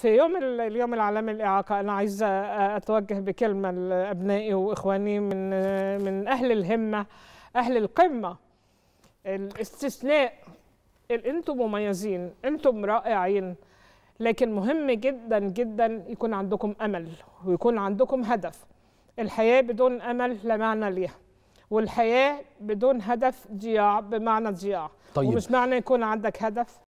في يوم اليوم العالمي للإعاقة أنا عايزة أتوجه بكلمة لأبنائي وإخواني من من أهل الهمة أهل القمة الاستثناء أنتم مميزين أنتم رائعين لكن مهم جدا جدا يكون عندكم أمل ويكون عندكم هدف الحياة بدون أمل لا معنى ليها والحياة بدون هدف ضياع بمعنى ضياع طيب. ومش معنى يكون عندك هدف